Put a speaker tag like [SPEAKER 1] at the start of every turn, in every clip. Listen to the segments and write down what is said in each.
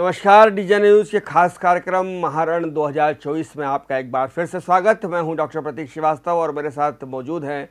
[SPEAKER 1] नमस्कार DJ news के खास कार्यक्रम महारण 2024 में आपका एक बार फिर से स्वागत मैं हूं डॉक्टर प्रतीक श्रीवास्तव और मेरे साथ मौजूद हैं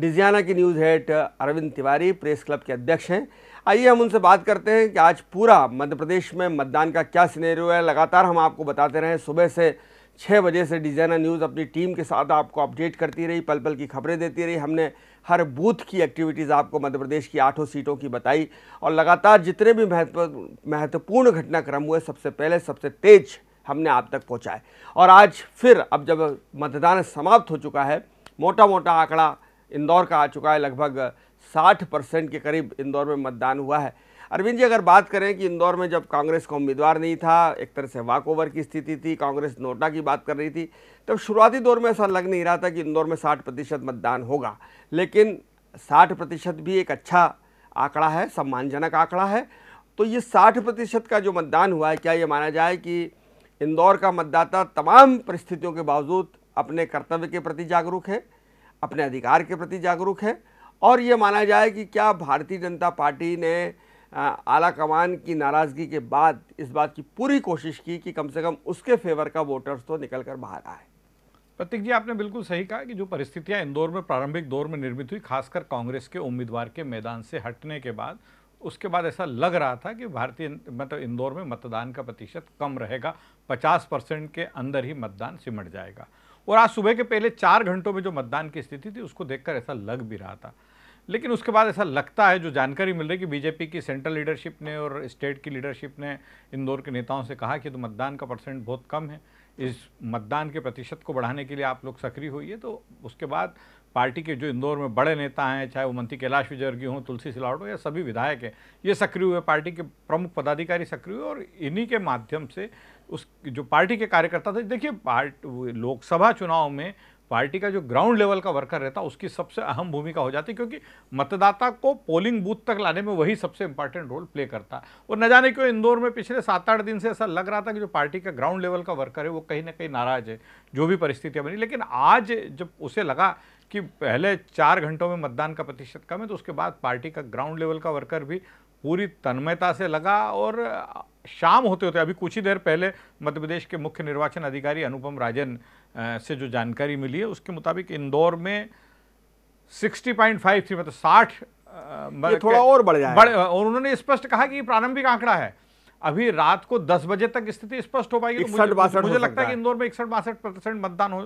[SPEAKER 1] डिजियाना की news head Arvind Tiwari press club के अध्यक्ष हैं आइए हम उनसे बात करते हैं कि आज पूरा मध्य प्रदेश में मतदान का क्या सिनेरियो है लगातार हम आपको बताते रहे सुबह से छः बजे से डिजियाना न्यूज़ अपनी टीम के साथ आपको अपडेट करती रही पल पल की खबरें देती रही हमने हर बूथ की एक्टिविटीज़ आपको मध्य प्रदेश की आठों सीटों की बताई और लगातार जितने भी महत्वपूर्ण महत्वपूर्ण घटनाक्रम हुए सबसे पहले सबसे तेज हमने आप तक पहुँचाए और आज फिर अब जब मतदान समाप्त हो चुका है मोटा मोटा आंकड़ा इंदौर का आ चुका है लगभग साठ परसेंट के करीब इंदौर में मतदान हुआ है अरविंद जी अगर बात करें कि इंदौर में जब कांग्रेस का उम्मीदवार नहीं था एक तरह से वॉकओवर की स्थिति थी कांग्रेस नोटा की बात कर रही थी तब शुरुआती दौर में ऐसा लग नहीं रहा था कि इंदौर में साठ प्रतिशत मतदान होगा लेकिन साठ प्रतिशत भी एक अच्छा आंकड़ा है सम्मानजनक आंकड़ा है तो ये साठ प्रतिशत का जो मतदान हुआ है क्या ये माना जाए कि इंदौर का मतदाता तमाम परिस्थितियों के बावजूद अपने कर्तव्य के प्रति जागरूक है अपने अधिकार के प्रति जागरूक है और ये माना जाए कि क्या भारतीय जनता पार्टी ने आला कमान की नाराज़गी के बाद इस बात की पूरी कोशिश की कि कम से कम उसके फेवर का वोटर्स तो निकल कर बाहर आए
[SPEAKER 2] प्रतीक जी आपने बिल्कुल सही कहा कि जो परिस्थितियां इंदौर में प्रारंभिक दौर में निर्मित हुई खासकर कांग्रेस के उम्मीदवार के मैदान से हटने के बाद उसके बाद ऐसा लग रहा था कि भारतीय मतलब इंदौर में मतदान का प्रतिशत कम रहेगा पचास परसेंट के अंदर ही मतदान सिमट जाएगा और आज सुबह के पहले चार घंटों में जो मतदान की स्थिति थी उसको देखकर ऐसा लग भी रहा था लेकिन उसके बाद ऐसा लगता है जो जानकारी मिल रही है कि बीजेपी की सेंट्रल लीडरशिप ने और स्टेट की लीडरशिप ने इंदौर के नेताओं से कहा कि तो मतदान का परसेंट बहुत कम है इस मतदान के प्रतिशत को बढ़ाने के लिए आप लोग सक्रिय होइए तो उसके बाद पार्टी के जो इंदौर में बड़े नेता हैं चाहे वो मंत्री कैलाश विजयवर्गीय हों तुलसी सिलावट हो या सभी विधायक हैं ये सक्रिय हुए पार्टी के प्रमुख पदाधिकारी सक्रिय हुए और इन्हीं के माध्यम से उस जो पार्टी के कार्यकर्ता थे देखिए पार्ट लोकसभा चुनाव में पार्टी का जो ग्राउंड लेवल का वर्कर रहता है उसकी सबसे अहम भूमिका हो जाती है क्योंकि मतदाता को पोलिंग बूथ तक लाने में वही सबसे इंपॉर्टेंट रोल प्ले करता है और न जाने क्यों इंदौर में पिछले सात आठ दिन से ऐसा लग रहा था कि जो पार्टी का ग्राउंड लेवल का वर्कर है वो कहीं ना कहीं नाराज है जो भी परिस्थितियाँ बनी लेकिन आज जब उसे लगा कि पहले चार घंटों में मतदान का प्रतिशत कम है तो उसके बाद पार्टी का ग्राउंड लेवल का वर्कर भी पूरी तन्मयता से लगा और शाम होते होते अभी कुछ ही देर पहले मध्य प्रदेश के मुख्य निर्वाचन अधिकारी अनुपम राजन से जो जानकारी मिली है उसके मुताबिक इंदौर में 60.53 मतलब साठ थोड़ा और बढ़ जाए बढ़ और उन्होंने स्पष्ट कहा कि प्रारंभिक आंकड़ा है अभी रात को 10 बजे तक स्थिति स्पष्ट हो पाएगी तो मुझे, मुझे लगता है कि इंदौर में इकसठ बासठ प्रतिशत मतदान हो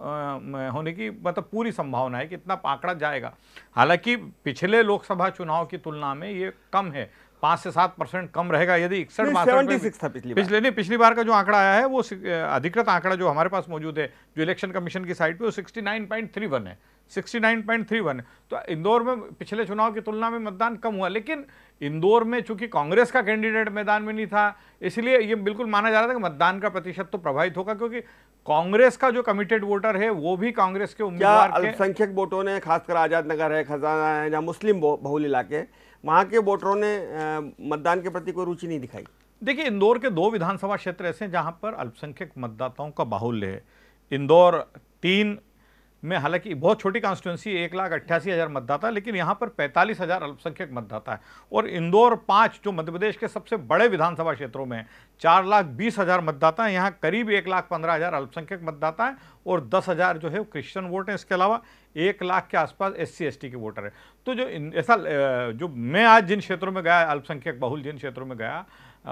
[SPEAKER 2] होने की मतलब पूरी संभावना है कि इतना आंकड़ा जाएगा हालांकि पिछले लोकसभा चुनाव की तुलना में ये कम है पाँच से सात परसेंट कम रहेगा यदि इकसठ था पिछली पिछले नहीं पिछली बार का जो आंकड़ा आया है वो अधिकृत आंकड़ा जो हमारे पास मौजूद है जो इलेक्शन कमीशन की साइट पे वो sixty nine point three one है sixty nine point three one तो इंदौर में पिछले चुनाव की तुलना में मतदान कम हुआ लेकिन इंदौर में चूंकि कांग्रेस का कैंडिडेट मैदान में नहीं था इसलिए ये बिल्कुल माना जा रहा था कि मतदान का प्रतिशत तो प्रभावित होगा क्योंकि कांग्रेस का जो कमिटेड वोटर है वो भी कांग्रेस के उम्मीदवार अल्पसंख्यक
[SPEAKER 1] वोटों ने खासकर आजाद नगर है खजाना है या मुस्लिम बहुल इलाके वहाँ के वोटरों ने मतदान के प्रति कोई रुचि नहीं दिखाई
[SPEAKER 2] देखिए इंदौर के दो विधानसभा क्षेत्र ऐसे हैं जहाँ पर अल्पसंख्यक मतदाताओं का बाहुल्य है इंदौर तीन में हालांकि बहुत छोटी कॉन्स्टिट्यूंसी एक लाख अट्ठासी हज़ार मतदाता लेकिन यहाँ पर पैंतालीस हज़ार अल्पसंख्यक मतदाता है और इंदौर पाँच जो मध्य प्रदेश के सबसे बड़े विधानसभा क्षेत्रों में चार लाख बीस हज़ार मतदाता हैं यहाँ करीब एक लाख पंद्रह हज़ार अल्पसंख्यक मतदाता हैं और दस हज़ार जो है वो क्रिश्चियन वोट हैं इसके अलावा एक लाख के आसपास एस सी एस टी के वोटर हैं तो जो ऐसा जो मैं आज जिन क्षेत्रों में गया अल्पसंख्यक बहुल जिन क्षेत्रों में गया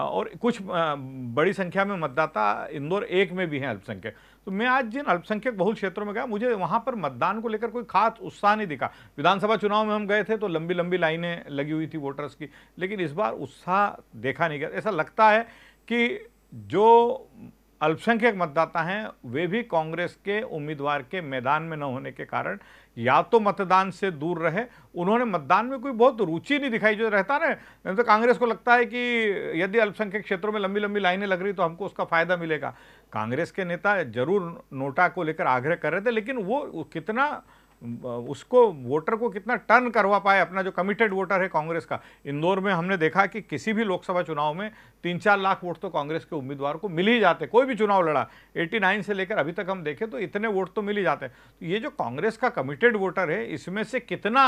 [SPEAKER 2] और कुछ बड़ी संख्या में मतदाता इंदौर एक में भी हैं अल्पसंख्यक तो मैं आज जिन अल्पसंख्यक बहुल क्षेत्रों में गया मुझे वहाँ पर मतदान को लेकर कोई खास उत्साह नहीं दिखा विधानसभा चुनाव में हम गए थे तो लंबी लंबी लाइनें लगी हुई थी वोटर्स की लेकिन इस बार उत्साह देखा नहीं गया ऐसा लगता है कि जो अल्पसंख्यक मतदाता हैं वे भी कांग्रेस के उम्मीदवार के मैदान में न होने के कारण या तो मतदान से दूर रहे उन्होंने मतदान में कोई बहुत रुचि नहीं दिखाई जो रहता ना तो कांग्रेस को लगता है कि यदि अल्पसंख्यक क्षेत्रों में लंबी लंबी लाइनें लग रही तो हमको उसका फ़ायदा मिलेगा कांग्रेस के नेता जरूर नोटा को लेकर आग्रह कर रहे थे लेकिन वो कितना उसको वोटर को कितना टर्न करवा पाए अपना जो कमिटेड वोटर है कांग्रेस का इंदौर में हमने देखा कि किसी भी लोकसभा चुनाव में तीन चार लाख वोट तो कांग्रेस के उम्मीदवार को मिल ही जाते कोई भी चुनाव लड़ा 89 से लेकर अभी तक हम देखें तो इतने वोट तो मिल ही जाते तो ये जो कांग्रेस का कमिटेड वोटर है इसमें से कितना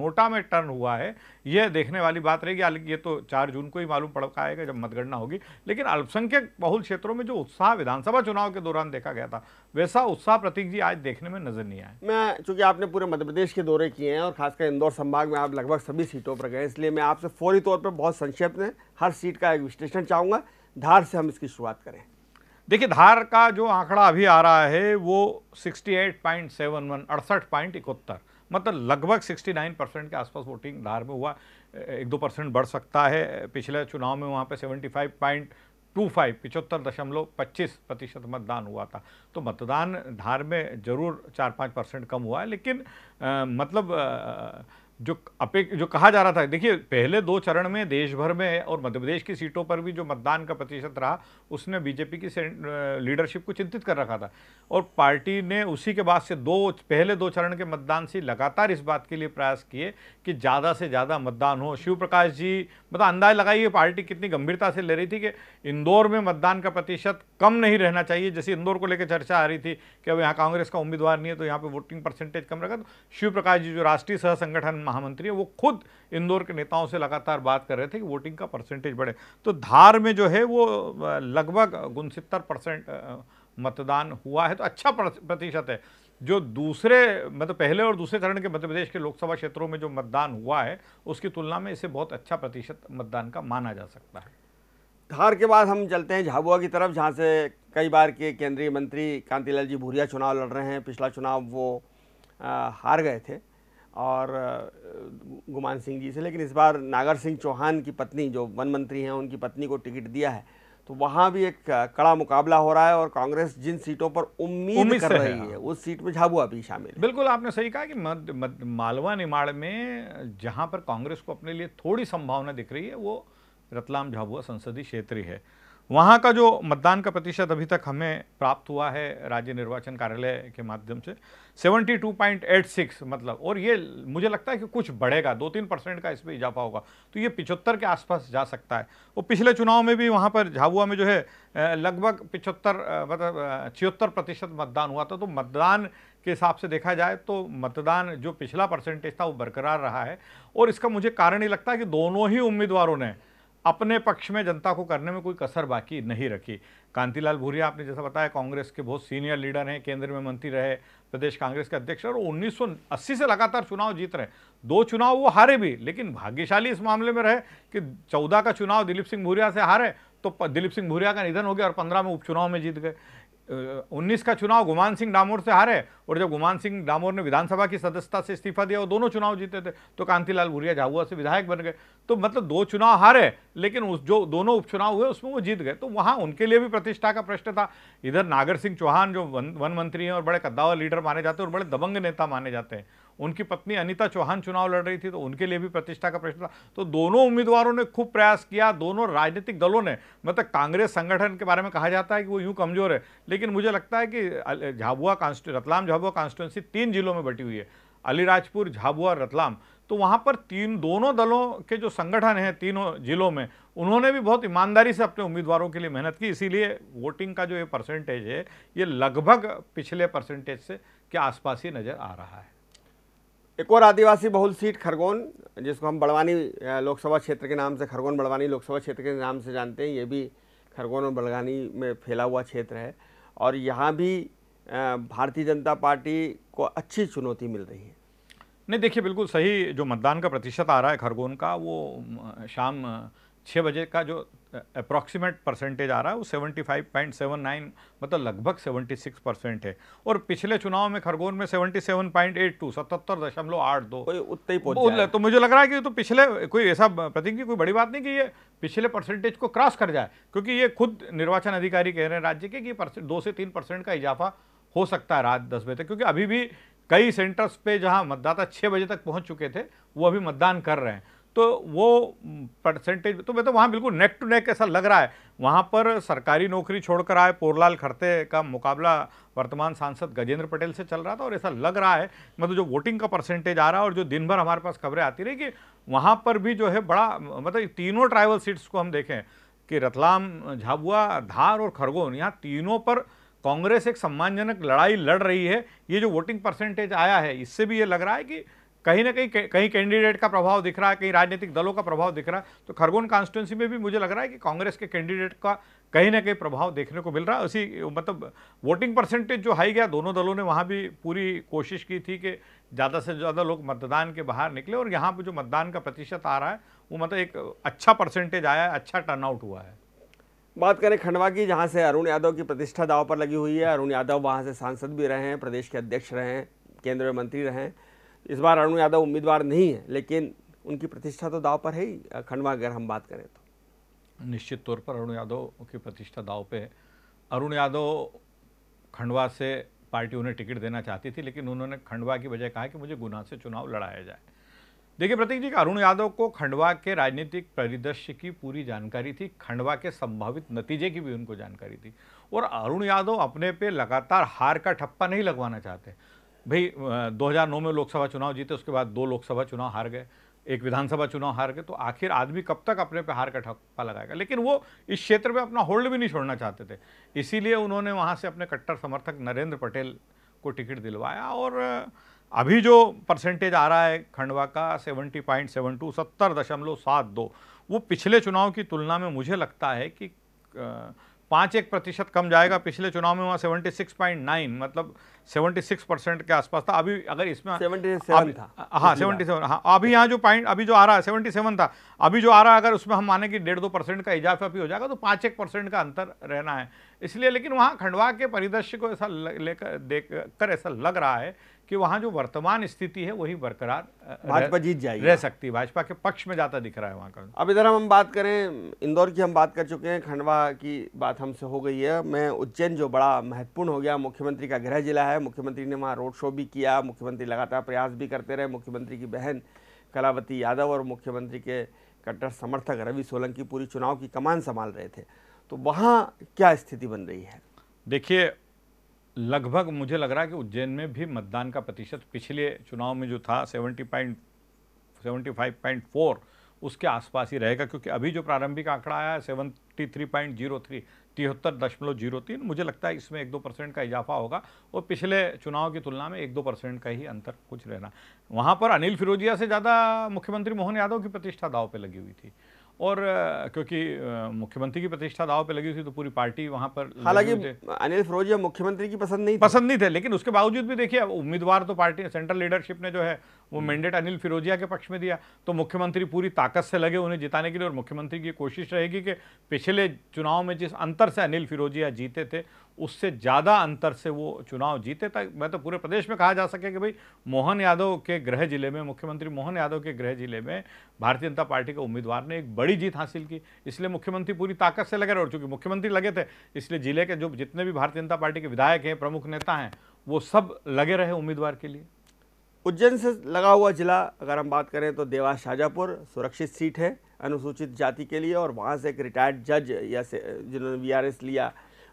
[SPEAKER 2] नोटा में टर्न हुआ है यह देखने वाली बात रहेगी हालांकि ये तो चार जून को ही मालूम पड़ पाएगा जब मतगणना होगी लेकिन अल्पसंख्यक बहुल क्षेत्रों में जो
[SPEAKER 1] उत्साह विधानसभा चुनाव के दौरान देखा गया था
[SPEAKER 2] वैसा उत्साह प्रतीक जी आज देखने में नजर नहीं आया
[SPEAKER 1] मैं चूँकि आपने पूरे मध्य प्रदेश के दौरे किए हैं और खासकर इंदौर संभाग में आप लगभग सभी सीटों पर गए इसलिए मैं आपसे फौरी तौर पर बहुत संक्षेप में हर सीट का एक विश्लेषण चाहूँगा धार से हम इसकी शुरुआत करें
[SPEAKER 2] देखिए धार का जो आंकड़ा अभी आ रहा है वो 68.71 अड़सठ पॉइंट इकहत्तर मतलब लगभग 69 परसेंट के आसपास वोटिंग धार में हुआ एक दो परसेंट बढ़ सकता है पिछले चुनाव में वहाँ पे 75 पॉइंट टू फाइव पिचहत्तर दशमलव पच्चीस प्रतिशत मतदान हुआ था तो मतदान धार में जरूर चार पाँच परसेंट कम हुआ है लेकिन आ, मतलब आ, जो अपेक्ष जो कहा जा रहा था देखिए पहले दो चरण में देश भर में और मध्य प्रदेश की सीटों पर भी जो मतदान का प्रतिशत रहा उसने बीजेपी की लीडरशिप को चिंतित कर रखा था और पार्टी ने उसी के बाद से दो पहले दो चरण के मतदान से लगातार इस बात के लिए प्रयास किए कि ज़्यादा से ज़्यादा मतदान हो शिव प्रकाश जी मतलब अंदाज लगाइए पार्टी कितनी गंभीरता से ले रही थी कि इंदौर में मतदान का प्रतिशत कम नहीं रहना चाहिए जैसे इंदौर को लेकर चर्चा आ रही थी कि अब यहाँ कांग्रेस का उम्मीदवार नहीं है तो यहाँ पर वोटिंग परसेंटेज कम रखा तो शिव प्रकाश जी जो राष्ट्रीय सह संगठन महामंत्री है वो खुद इंदौर के नेताओं से लगातार बात कर रहे थे कि वोटिंग का परसेंटेज बढ़े तो धार में जो है वो लगभग उनसत्तर परसेंट मतदान हुआ है तो अच्छा प्रतिशत है जो दूसरे मतलब पहले और दूसरे चरण के मध्य प्रदेश के लोकसभा क्षेत्रों में जो मतदान हुआ है उसकी तुलना में इसे बहुत अच्छा
[SPEAKER 1] प्रतिशत मतदान का माना जा सकता है धार के बाद हम चलते हैं झाबुआ की तरफ जहाँ से कई बार के केंद्रीय मंत्री कांतिलाल जी भूरिया चुनाव लड़ रहे हैं पिछला चुनाव वो आ, हार गए थे और गुमान सिंह जी से लेकिन इस बार नागर सिंह चौहान की पत्नी जो वन मंत्री हैं उनकी पत्नी को टिकट दिया है तो वहाँ भी एक कड़ा मुकाबला हो रहा है और कांग्रेस जिन सीटों पर उम्मीद, उम्मीद कर रही है हाँ। उस सीट में झाबुआ भी शामिल है बिल्कुल
[SPEAKER 2] आपने सही कहा कि मद, मद, मालवा निमाड़ में जहाँ पर कांग्रेस को अपने लिए थोड़ी संभावना दिख रही है वो रतलाम झाबुआ संसदीय क्षेत्र ही है वहाँ का जो मतदान का प्रतिशत अभी तक हमें प्राप्त हुआ है राज्य निर्वाचन कार्यालय के माध्यम से 72.86 मतलब और ये मुझे लगता है कि कुछ बढ़ेगा दो तीन परसेंट का इसमें इजाफा होगा तो ये पिछहत्तर के आसपास जा सकता है वो पिछले चुनाव में भी वहाँ पर झाबुआ में जो है लगभग पिछहत्तर मतलब छिहत्तर प्रतिशत मतदान हुआ था तो मतदान के हिसाब से देखा जाए तो मतदान जो पिछला परसेंटेज था वो बरकरार रहा है और इसका मुझे कारण ये लगता है कि दोनों ही उम्मीदवारों ने अपने पक्ष में जनता को करने में कोई कसर बाकी नहीं रखी कांतिलाल भूरिया आपने जैसा बताया कांग्रेस के बहुत सीनियर लीडर हैं केंद्र में मंत्री रहे प्रदेश कांग्रेस के अध्यक्ष और 1980 से लगातार चुनाव जीत रहे दो चुनाव वो हारे भी लेकिन भाग्यशाली इस मामले में रहे कि 14 का चुनाव दिलीप सिंह भूरिया से हारे तो दिलीप सिंह भूरिया का निधन हो गया और पंद्रह में उपचुनाव में जीत गए उन्नीस का चुनाव गुमान सिंह डामोर से हारे और जब गुमान सिंह डामोर ने विधानसभा की सदस्यता से इस्तीफा दिया वो दोनों चुनाव जीते थे तो कांतिलाल भूरिया झाबुआ से विधायक बन गए तो मतलब दो चुनाव हारे लेकिन उस जो दोनों उपचुनाव हुए उसमें वो जीत गए तो वहाँ उनके लिए भी प्रतिष्ठा का प्रश्न था इधर नागर सिंह चौहान जो वन, वन मंत्री हैं और बड़े कद्दावर लीडर माने जाते हैं और बड़े दबंग नेता माने जाते हैं उनकी पत्नी अनिता चौहान चुनाव लड़ रही थी तो उनके लिए भी प्रतिष्ठा का प्रश्न था तो दोनों उम्मीदवारों ने खूब प्रयास किया दोनों राजनीतिक दलों ने मतलब कांग्रेस संगठन के बारे में कहा जाता है कि वो यूँ कमज़ोर है लेकिन मुझे लगता है कि झाबुआ रतलाम झाबुआ कॉन्स्टिट्युएंसी तीन जिलों में बटी हुई है अलीराजपुर झाबुआ रतलाम तो वहाँ पर तीन दोनों दलों के जो संगठन हैं तीनों जिलों में उन्होंने भी बहुत ईमानदारी से अपने उम्मीदवारों के लिए मेहनत की इसीलिए वोटिंग का जो ये परसेंटेज है ये लगभग पिछले परसेंटेज से के आसपास ही नज़र आ रहा है
[SPEAKER 1] एक और आदिवासी बहुल सीट खरगोन जिसको हम बड़वानी लोकसभा क्षेत्र के नाम से खरगोन बड़वानी लोकसभा क्षेत्र के नाम से जानते हैं ये भी खरगोन और बड़वानी में फैला हुआ क्षेत्र है और यहाँ भी भारतीय जनता पार्टी को अच्छी चुनौती मिल रही है
[SPEAKER 2] नहीं देखिए बिल्कुल सही जो मतदान का प्रतिशत आ रहा है खरगोन का वो शाम छः बजे का जो अप्रॉक्सीमेट परसेंटेज आ रहा है वो 75.79 मतलब लगभग 76 परसेंट है और पिछले चुनाव में खरगोन में 77.82 सतहत्तर दशमलव आठ दो उतना ही पहुंच तो मुझे लग रहा है कि तो पिछले कोई ऐसा प्रतीक जी कोई बड़ी बात नहीं कि ये पिछले परसेंटेज को क्रॉस कर जाए क्योंकि ये खुद निर्वाचन अधिकारी कह रहे हैं राज्य के कि दो से तीन परसेंट का इजाफा हो सकता है रात दस बजे तक क्योंकि अभी भी कई सेंटर्स पे जहां मतदाता छः बजे तक पहुंच चुके थे वो अभी मतदान कर रहे हैं तो वो परसेंटेज तो मैं तो वहाँ बिल्कुल नेक टू नेक ऐसा लग रहा है वहाँ पर सरकारी नौकरी छोड़कर आए पोरलाल खड़ते का मुकाबला वर्तमान सांसद गजेंद्र पटेल से चल रहा था और ऐसा लग रहा है मतलब जो वोटिंग का परसेंटेज आ रहा है और जो दिन भर हमारे पास खबरें आती रही कि वहाँ पर भी जो है बड़ा मतलब तीनों ट्राइवल सीट्स को हम देखें कि रतलाम झाबुआ धार और खरगोन यहाँ तीनों पर कांग्रेस एक सम्मानजनक लड़ाई लड़ रही है ये जो वोटिंग परसेंटेज आया है इससे भी ये लग रहा है कि कहीं ना कहीं कहीं कैंडिडेट का प्रभाव दिख रहा है कहीं राजनीतिक दलों का प्रभाव दिख रहा है तो खरगोन कॉन्स्टिट्युएंसी में भी मुझे लग रहा है कि कांग्रेस के कैंडिडेट का कहीं ना कहीं प्रभाव देखने को मिल रहा है उसी मतलब वोटिंग परसेंटेज जो हाई गया दोनों दलों ने वहाँ भी पूरी कोशिश की थी कि ज़्यादा से ज़्यादा लोग मतदान के बाहर निकले और यहाँ पर जो मतदान का प्रतिशत आ रहा है वो मतलब एक अच्छा परसेंटेज आया है अच्छा टर्नआउट हुआ है
[SPEAKER 1] बात करें खंडवा की जहाँ से अरुण यादव की प्रतिष्ठा दाव पर लगी हुई है अरुण यादव वहाँ से सांसद भी रहे हैं प्रदेश के अध्यक्ष रहे हैं केंद्रीय मंत्री रहे हैं इस बार अरुण यादव उम्मीदवार नहीं है लेकिन उनकी प्रतिष्ठा तो दाव पर है ही खंडवा अगर हम बात करें
[SPEAKER 2] तो निश्चित तौर पर अरुण यादव की प्रतिष्ठा दाव पे है अरुण यादव खंडवा से पार्टी उन्हें टिकट देना चाहती थी लेकिन उन्होंने खंडवा की बजाय कहा कि मुझे गुना से चुनाव लड़ाया जाए देखिए प्रतीक जी अरुण यादव को खंडवा के राजनीतिक परिदृश्य की पूरी जानकारी थी खंडवा के संभावित नतीजे की भी उनको जानकारी थी और अरुण यादव अपने पे लगातार हार का ठप्पा नहीं लगवाना चाहते भाई 2009 में लोकसभा चुनाव जीते उसके बाद दो लोकसभा चुनाव हार गए एक विधानसभा चुनाव हार गए तो आखिर आदमी कब तक अपने पे हार का ठप्पा लगाएगा लेकिन वो इस क्षेत्र में अपना होल्ड भी नहीं छोड़ना चाहते थे इसीलिए उन्होंने वहाँ से अपने कट्टर समर्थक नरेंद्र पटेल को टिकट दिलवाया और अभी जो परसेंटेज आ रहा है खंडवा का सेवेंटी पॉइंट सेवन टू सत्तर दशमलव सात दो वो पिछले चुनाव की तुलना में मुझे लगता है कि आ, पाँच एक प्रतिशत कम जाएगा पिछले चुनाव में वहाँ सेवेंटी सिक्स पॉइंट नाइन मतलब सेवेंटी सिक्स परसेंट के आसपास था अभी अगर इसमें सेवेंटी सेवन था हाँ सेवेंटी सेवन हाँ अभी यहाँ जो पॉइंट अभी जो आ रहा है सेवेंटी सेवन था अभी जो आ रहा है अगर उसमें हम माने कि डेढ़ दो परसेंट का इजाफा भी हो जाएगा तो पाँच एक परसेंट का अंतर रहना है इसलिए लेकिन वहाँ खंडवा के परिदृश्य को ऐसा लेकर देख कर ऐसा लग रहा है कि वहाँ जो वर्तमान स्थिति है वही बरकरार भाजपा जीत जाएगी रह सकती है भाजपा के पक्ष में जाता दिख रहा है वहाँ का
[SPEAKER 1] अब इधर हम बात करें इंदौर की हम बात कर चुके हैं खंडवा की बात हमसे हो गई है मैं उज्जैन जो बड़ा महत्वपूर्ण हो गया मुख्यमंत्री का गृह जिला है मुख्यमंत्री ने वहाँ रोड शो भी किया मुख्यमंत्री लगातार प्रयास भी करते रहे मुख्यमंत्री की बहन कलावती यादव और मुख्यमंत्री के कट्टर समर्थक रवि सोलंकी पूरी चुनाव की कमान संभाल रहे थे तो वहाँ क्या स्थिति बन रही है देखिए लगभग मुझे लग रहा है कि उज्जैन में भी मतदान का प्रतिशत
[SPEAKER 2] पिछले चुनाव में जो था seventy point seventy five point four उसके आसपास ही रहेगा क्योंकि अभी जो प्रारंभिक आंकड़ा आया है seventy three point zero three तिहत्तर दशमलव जीरो तीन मुझे लगता है इसमें एक दो परसेंट का इजाफा होगा और पिछले चुनाव की तुलना में एक दो परसेंट का ही अंतर कुछ रहना वहाँ पर अनिल फिरोजिया से ज़्यादा मुख्यमंत्री मोहन यादव की प्रतिष्ठा दाव पर लगी हुई थी और क्योंकि मुख्यमंत्री की प्रतिष्ठा दाव पे लगी थी तो पूरी पार्टी वहां पर हालांकि अनिल फिरोजिया मुख्यमंत्री की पसंद नहीं पसंद नहीं थे लेकिन उसके बावजूद भी देखिए उम्मीदवार तो पार्टी सेंट्रल लीडरशिप ने जो है वो हम्म। मैंडेट अनिल फिरोजिया के पक्ष में दिया तो मुख्यमंत्री पूरी ताकत से लगे उन्हें जिताने के लिए और मुख्यमंत्री की कोशिश रहेगी कि पिछले चुनाव में जिस अंतर से अनिल फिरोजिया जीते थे उससे ज़्यादा अंतर से वो चुनाव जीते तक मैं तो पूरे प्रदेश में कहा जा सके कि भाई मोहन यादव के गृह जिले में मुख्यमंत्री मोहन यादव के गृह जिले में भारतीय जनता पार्टी के उम्मीदवार ने एक बड़ी जीत हासिल की इसलिए मुख्यमंत्री पूरी ताकत से लगे रहे और चूँकि मुख्यमंत्री लगे थे इसलिए जिले के जो जितने भी भारतीय जनता पार्टी के विधायक हैं प्रमुख नेता हैं वो सब लगे रहे उम्मीदवार के लिए
[SPEAKER 1] उज्जैन से लगा हुआ जिला अगर हम बात करें तो देवास शाहजहाँपुर सुरक्षित सीट है अनुसूचित जाति के लिए और वहाँ से एक रिटायर्ड जज या जिन्होंने वी लिया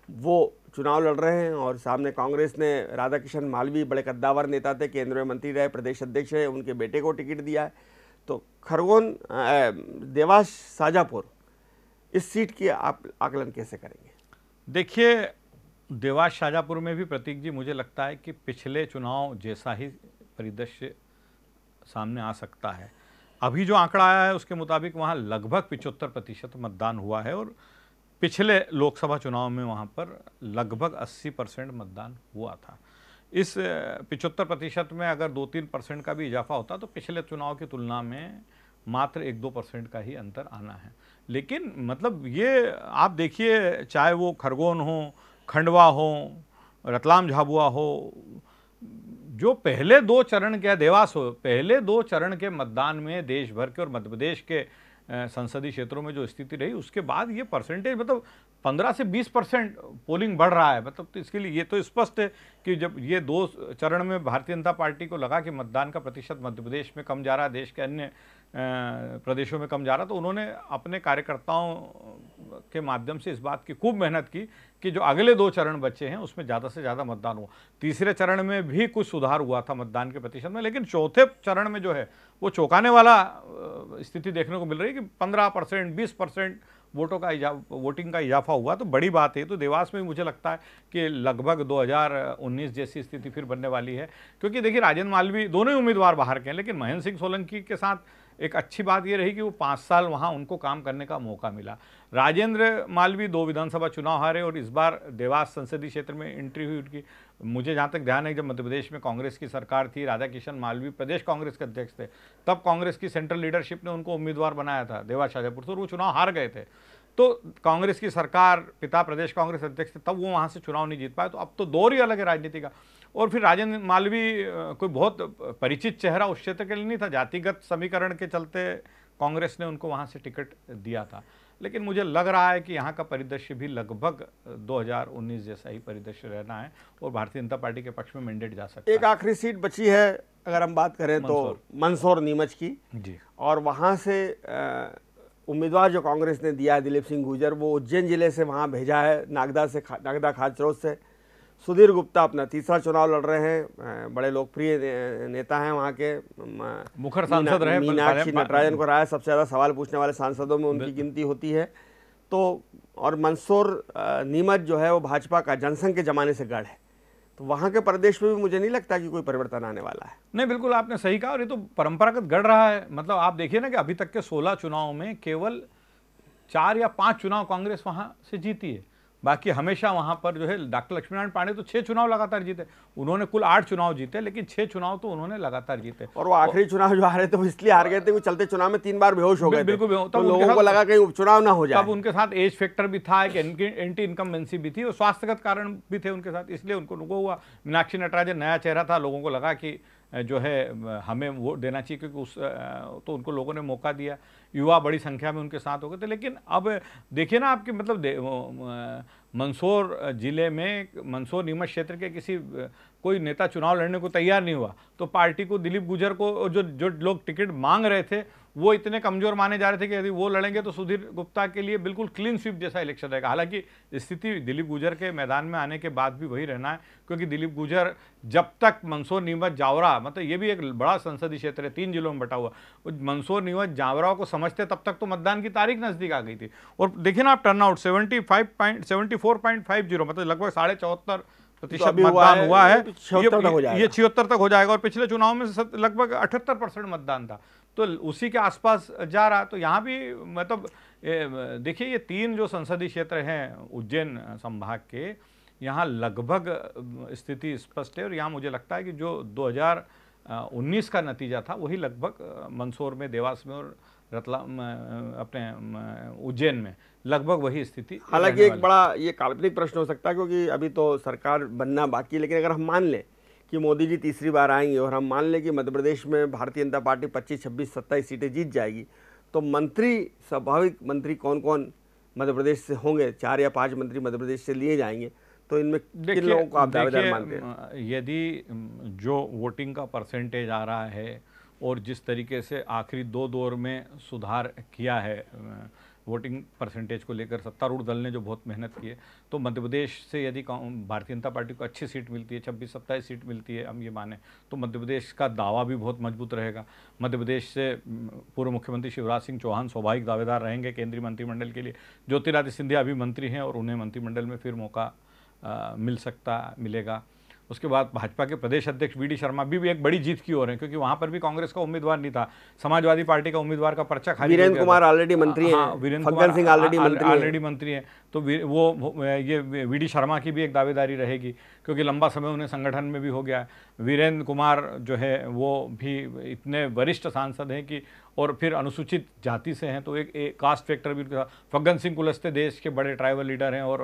[SPEAKER 1] वो चुनाव लड़ रहे हैं और सामने कांग्रेस ने राधा मालवी बड़े कद्दावर नेता थे केंद्रीय मंत्री रहे प्रदेश अध्यक्ष रहे उनके बेटे को टिकट दिया है तो खरगोन देवास साजापुर इस सीट की आप आकलन कैसे करेंगे देखिए
[SPEAKER 2] देवास शाजापुर में भी प्रतीक जी मुझे लगता है कि पिछले चुनाव जैसा ही परिदृश्य सामने आ सकता है अभी जो आंकड़ा आया है उसके मुताबिक वहाँ लगभग पिचहत्तर प्रतिशत मतदान हुआ है और पिछले लोकसभा चुनाव में वहाँ पर लगभग 80 परसेंट मतदान हुआ था इस पिचहत्तर प्रतिशत में अगर दो तीन परसेंट का भी इजाफा होता तो पिछले चुनाव की तुलना में मात्र एक दो परसेंट का ही अंतर आना है लेकिन मतलब ये आप देखिए चाहे वो खरगोन हो खंडवा हो रतलाम झाबुआ हो जो पहले दो चरण के देवास हो पहले दो चरण के मतदान में देश भर के और मध्य प्रदेश के संसदीय क्षेत्रों में जो स्थिति रही उसके बाद ये परसेंटेज मतलब 15 से 20 परसेंट पोलिंग बढ़ रहा है मतलब तो इसके लिए ये तो स्पष्ट है कि जब ये दो चरण में भारतीय जनता पार्टी को लगा कि मतदान का प्रतिशत मध्य प्रदेश में कम जा रहा है देश के अन्य प्रदेशों में कम जा रहा तो उन्होंने अपने कार्यकर्ताओं के माध्यम से इस बात की खूब मेहनत की कि जो अगले दो चरण बचे हैं उसमें ज़्यादा से ज़्यादा मतदान हुआ तीसरे चरण में भी कुछ सुधार हुआ था मतदान के प्रतिशत में लेकिन चौथे चरण में जो है वो चौंकाने वाला स्थिति देखने को मिल रही है कि पंद्रह परसेंट बीस परसेंट वोटों का वोटिंग का इजाफा हुआ तो बड़ी बात है तो देवास में मुझे लगता है कि लगभग 2019 जैसी स्थिति फिर बनने वाली है क्योंकि देखिए राजेंद्र मालवी दोनों ही उम्मीदवार बाहर के हैं लेकिन महेंद्र सिंह सोलंकी के साथ एक अच्छी बात ये रही कि वो पाँच साल वहाँ उनको काम करने का मौका मिला राजेंद्र मालवी दो विधानसभा चुनाव हारे और इस बार देवास संसदीय क्षेत्र में एंट्री हुई उनकी मुझे जहाँ तक ध्यान है जब मध्य प्रदेश में कांग्रेस की सरकार थी राधा किशन मालवी प्रदेश कांग्रेस के अध्यक्ष थे तब कांग्रेस की सेंट्रल लीडरशिप ने उनको उम्मीदवार बनाया था देवास शाजापुर से और वो चुनाव हार गए थे तो कांग्रेस की सरकार पिता प्रदेश कांग्रेस अध्यक्ष थे तब वो वहाँ से चुनाव नहीं जीत पाए तो अब तो दौर ही अलग है राजनीति का और फिर राजेंद्र मालवी कोई बहुत परिचित चेहरा उस क्षेत्र के लिए नहीं था जातिगत समीकरण के चलते कांग्रेस ने उनको वहाँ से टिकट दिया था लेकिन मुझे लग रहा है कि यहाँ का परिदृश्य भी लगभग 2019 जैसा ही परिदृश्य रहना है और भारतीय जनता पार्टी के पक्ष में मैंडेट जा सकता
[SPEAKER 1] एक आखिरी सीट बची है अगर हम बात करें तो मंदसौर नीमच की जी और वहाँ से उम्मीदवार जो कांग्रेस ने दिया है दिलीप सिंह गुजर वो उज्जैन जिले से वहाँ भेजा है नागदा से खा, नागदा खाचरोज से सुधीर गुप्ता अपना तीसरा चुनाव लड़ रहे हैं बड़े लोकप्रिय नेता हैं वहाँ के मुखर सांसद रहे मीनाक्षी नटराजन को है सबसे ज़्यादा सवाल पूछने वाले सांसदों में उनकी गिनती होती है तो और मंसूर नीमच जो है वो भाजपा का जनसंघ के ज़माने से गढ़ है तो वहाँ के प्रदेश में भी मुझे नहीं लगता कि कोई परिवर्तन आने वाला है
[SPEAKER 2] नहीं बिल्कुल आपने सही कहा और ये तो परंपरागत गढ़ रहा है मतलब आप देखिए ना कि अभी तक के सोलह चुनाव में केवल चार या पाँच चुनाव कांग्रेस वहाँ से जीती है बाकी हमेशा वहाँ पर जो है डॉक्टर लक्ष्मीनारायण पांडे तो छः चुनाव लगातार जीते उन्होंने कुल आठ चुनाव जीते लेकिन छः चुनाव तो उन्होंने लगातार जीते
[SPEAKER 1] और वो आखिरी चुनाव जो हारे थे वो इसलिए हार गए थे वो चलते चुनाव में तीन बार बेहोश हो गए बिल्कुल बेहोश तो लोगों को लगा कहीं उपचुनाव ना हो जाए अब
[SPEAKER 2] उनके साथ एज फैक्टर भी था एक एंटी इनकमेंसी भी थी और स्वास्थ्यगत कारण भी थे उनके साथ इसलिए उनको हुआ मीनाक्षी नटराजन नया चेहरा था लोगों को लगा कि जो है हमें वो देना चाहिए क्योंकि उस तो उनको लोगों ने मौका दिया युवा बड़ी संख्या में उनके साथ हो गए थे लेकिन अब देखिए ना आपके मतलब मंदसौर ज़िले में मंदसौर नीमच क्षेत्र के किसी कोई नेता चुनाव लड़ने को तैयार नहीं हुआ तो पार्टी को दिलीप गुजर को जो जो लोग टिकट मांग रहे थे वो इतने कमजोर माने जा रहे थे कि यदि वो लड़ेंगे तो सुधीर गुप्ता के लिए बिल्कुल क्लीन स्वीप जैसा इलेक्शन रहेगा हालांकि स्थिति दिलीप गुजर के मैदान में आने के बाद भी वही रहना है क्योंकि दिलीप गुजर जब तक मंसूर नीमत जावरा मतलब ये भी एक बड़ा संसदीय क्षेत्र है तीन जिलों में बटा हुआ मंसूर नीमत जावरा को समझते तब तक तो मतदान की तारीख नज़दीक आ गई थी और देखिए ना आप turnout seventy five point seventy four point five zero मतलब लगभग साढ़े चौहत्तर प्रतिशत तो मतदान हुआ है ये छिहत्तर तक हो जाएगा और पिछले चुनाव में लगभग अठहत्तर परसेंट मतदान था तो उसी के आसपास जा रहा तो यहाँ भी मतलब देखिए ये तीन जो संसदीय क्षेत्र हैं उज्जैन संभाग के यहाँ लगभग स्थिति स्पष्ट है और यहाँ मुझे लगता है कि जो 2019 का नतीजा था वही लगभग मंदसौर में देवास में और रतलाम अपने उज्जैन में लगभग वही स्थिति हालांकि एक
[SPEAKER 1] बड़ा ये काल्पनिक प्रश्न हो सकता है क्योंकि अभी तो सरकार बनना बाकी लेकिन अगर हम मान लें कि मोदी जी तीसरी बार आएंगे और हम मान लें कि मध्य प्रदेश में भारतीय जनता पार्टी 25, 26, 27 सीटें जीत जाएगी तो मंत्री स्वाभाविक मंत्री कौन कौन मध्य प्रदेश से होंगे चार या पाँच मंत्री मध्य प्रदेश से लिए जाएंगे तो इनमें किन लोगों को आप दावेदार मानते
[SPEAKER 2] हैं यदि जो वोटिंग का परसेंटेज आ रहा है और जिस तरीके से आखिरी दो दौर में सुधार किया है वोटिंग परसेंटेज को लेकर सत्तारूढ़ दल ने जो बहुत मेहनत की है तो मध्य प्रदेश से यदि भारतीय जनता पार्टी को अच्छी सीट मिलती है छब्बीस सत्ताईस सीट मिलती है हम ये माने तो मध्य प्रदेश का दावा भी बहुत मजबूत रहेगा मध्य प्रदेश से पूर्व मुख्यमंत्री शिवराज सिंह चौहान स्वाभाविक दावेदार रहेंगे केंद्रीय मंत्रिमंडल के लिए ज्योतिरादित्य सिंधिया अभी मंत्री हैं और उन्हें मंत्रिमंडल में फिर मौका आ, मिल सकता मिलेगा उसके बाद भाजपा के प्रदेश अध्यक्ष बी डी शर्मा भी, भी एक बड़ी जीत की ओर है क्योंकि वहां पर भी कांग्रेस का उम्मीदवार नहीं था समाजवादी पार्टी का उम्मीदवार का पर्चा खाली वीरेंद्र कुमार ऑलरेडी मंत्री हैं हाँ, हाँ, वीरेंद्र कुमार सिंह ऑलरेडी मंत्री ऑलरेडी मंत्री हैं तो वो ये वी डी शर्मा की भी एक दावेदारी रहेगी क्योंकि लंबा समय उन्हें संगठन में भी हो गया है वीरेंद्र कुमार जो है वो भी इतने वरिष्ठ सांसद हैं कि और फिर अनुसूचित जाति से हैं तो एक, एक कास्ट फैक्टर भी फग्गन सिंह कुलस्ते देश के बड़े ट्राइबल लीडर हैं और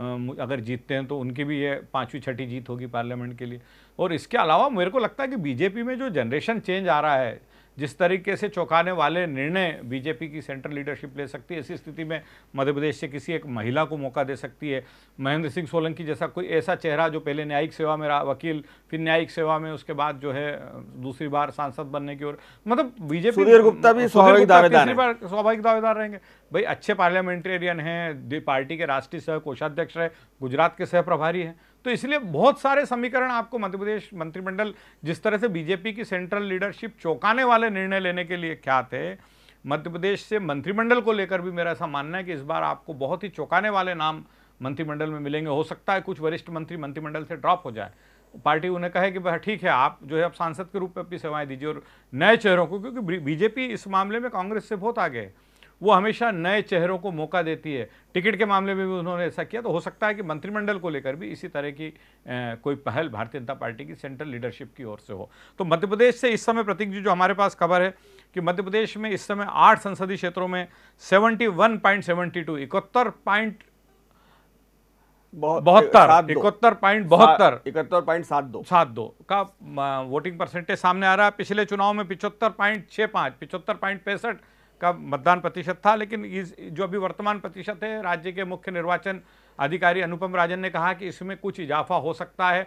[SPEAKER 2] अगर जीतते हैं तो उनकी भी ये पाँचवीं छठी जीत होगी पार्लियामेंट के लिए और इसके अलावा मेरे को लगता है कि बीजेपी में जो जनरेशन चेंज आ रहा है जिस तरीके से चौंकाने वाले निर्णय बीजेपी की सेंट्रल लीडरशिप ले सकती है ऐसी स्थिति में मध्य प्रदेश से किसी एक महिला को मौका दे सकती है महेंद्र सिंह सोलंकी जैसा कोई ऐसा चेहरा जो पहले न्यायिक सेवा में रहा वकील फिर न्यायिक सेवा में उसके बाद जो है दूसरी बार सांसद बनने की ओर मतलब बीजेपी गुप्ता भी स्वाभाविक दावेदार बार स्वाभाविक दावेदार रहेंगे भाई अच्छे पार्लियामेंटेरियन हैं पार्टी के राष्ट्रीय सह कोषाध्यक्ष रहे गुजरात के सह प्रभारी हैं तो इसलिए बहुत सारे समीकरण आपको मध्य प्रदेश मंत्रिमंडल जिस तरह से बीजेपी की सेंट्रल लीडरशिप चौंकाने वाले निर्णय लेने के लिए क्या थे मध्य प्रदेश से मंत्रिमंडल को लेकर भी मेरा ऐसा मानना है कि इस बार आपको बहुत ही चौंकाने वाले नाम मंत्रिमंडल में मिलेंगे हो सकता है कुछ वरिष्ठ मंत्री मंत्रिमंडल से ड्रॉप हो जाए पार्टी उन्हें कहे कि भाई ठीक है आप जो है आप सांसद के रूप में अपनी सेवाएं दीजिए और नए चेहरों को क्योंकि बीजेपी इस मामले में कांग्रेस से बहुत आगे है वो हमेशा नए चेहरों को मौका देती है टिकट के मामले में भी उन्होंने ऐसा किया तो हो सकता है कि मंत्रिमंडल को लेकर भी इसी तरह की कोई पहल भारतीय जनता पार्टी की सेंट्रल लीडरशिप की ओर से हो तो मध्य प्रदेश से इस समय प्रतीक जी जो हमारे पास खबर है कि मध्य प्रदेश में इस समय आठ संसदीय क्षेत्रों में seventy one point seventy two इकहत्तर पॉइंट
[SPEAKER 1] बहत्तर इकहत्तर पॉइंट बहत्तर
[SPEAKER 2] इकहत्तर पॉइंट सात दो सात दो का वोटिंग परसेंटेज सामने आ रहा है पिछले चुनाव में पिछहत्तर पॉइंट छः पाँच पिछहत्तर पॉइंट पैंसठ का मतदान प्रतिशत था लेकिन इस जो अभी वर्तमान प्रतिशत है राज्य के मुख्य निर्वाचन अधिकारी अनुपम राजन ने कहा कि इसमें कुछ इजाफा हो सकता है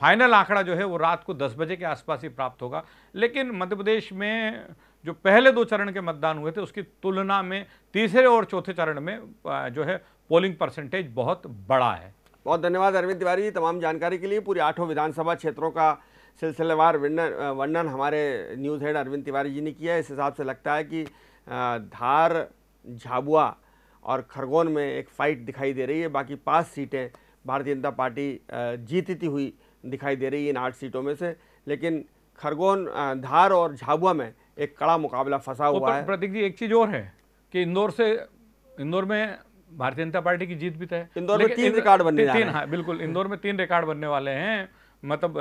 [SPEAKER 2] फाइनल आंकड़ा जो है वो रात को 10 बजे के आसपास ही प्राप्त होगा लेकिन मध्य प्रदेश में जो पहले दो चरण के मतदान हुए थे उसकी तुलना में तीसरे और चौथे चरण में जो है पोलिंग परसेंटेज बहुत बड़ा है
[SPEAKER 1] बहुत धन्यवाद अरविंद तिवारी तमाम जानकारी के लिए पूरी आठों विधानसभा क्षेत्रों का सिलसिलेवार वर्णन वर्णन हमारे न्यूज़ हेड अरविंद तिवारी जी ने किया है इस हिसाब से लगता है कि धार झाबुआ और खरगोन में एक फ़ाइट दिखाई दे रही है बाकी पाँच सीटें भारतीय जनता पार्टी जीतती हुई दिखाई दे रही है इन आठ सीटों में से लेकिन खरगोन धार और झाबुआ में एक कड़ा मुकाबला फंसा हुआ है
[SPEAKER 2] प्रतीक जी एक चीज़ और है कि इंदौर से इंदौर में भारतीय जनता पार्टी की जीत भी तय इंदौर में तीन रिकॉर्ड बनने तीन हाँ बिल्कुल इंदौर में तीन रिकॉर्ड बनने वाले हैं मतलब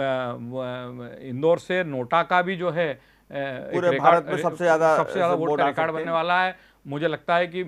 [SPEAKER 2] इंदौर से नोटा का भी जो है पूरे भारत में सबसे ज़्यादा सबसे ज़्यादा वोट रिकॉर्ड बनने वाला है मुझे लगता है कि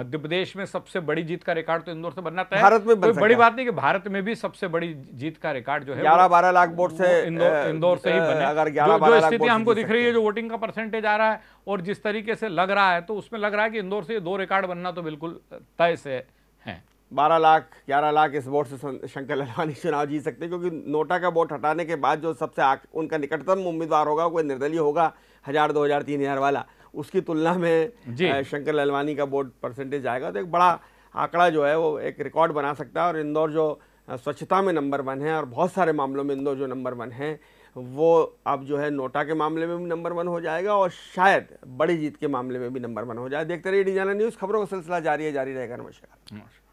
[SPEAKER 2] मध्य प्रदेश में सबसे बड़ी जीत का रिकॉर्ड तो इंदौर से बनना तय भारत में कोई बड़ी बात नहीं कि भारत में भी सबसे बड़ी जीत का रिकॉर्ड जो है ग्यारह बारह
[SPEAKER 1] लाख वोट से इंदौर से ही बने स्थिति हमको दिख रही
[SPEAKER 2] है जो वोटिंग का परसेंटेज आ रहा है और जिस तरीके से लग रहा है तो उसमें लग रहा है कि इंदौर से दो रिकॉर्ड बनना तो बिल्कुल तय से
[SPEAKER 1] है बारह लाख ग्यारह लाख इस वोट से शंकर ललवानी चुनाव जीत सकते हैं क्योंकि नोटा का वोट हटाने के बाद जो सबसे उनका निकटतम उम्मीदवार होगा कोई निर्दलीय होगा हज़ार दो हज़ार तीन हज़ार वाला उसकी तुलना में शंकर लालवानी का वोट परसेंटेज आएगा तो एक बड़ा आंकड़ा जो है वो एक रिकॉर्ड बना सकता है और इंदौर जो स्वच्छता में नंबर वन है और बहुत सारे मामलों में इंदौर जो नंबर वन है वो अब जो है नोटा के मामले में भी नंबर वन हो जाएगा और शायद बड़ी जीत के मामले में भी नंबर वन हो जाए देखते रहिए जाना न्यूज़ खबरों का सिलसिला जारी है जारी रहेगा नमस्कार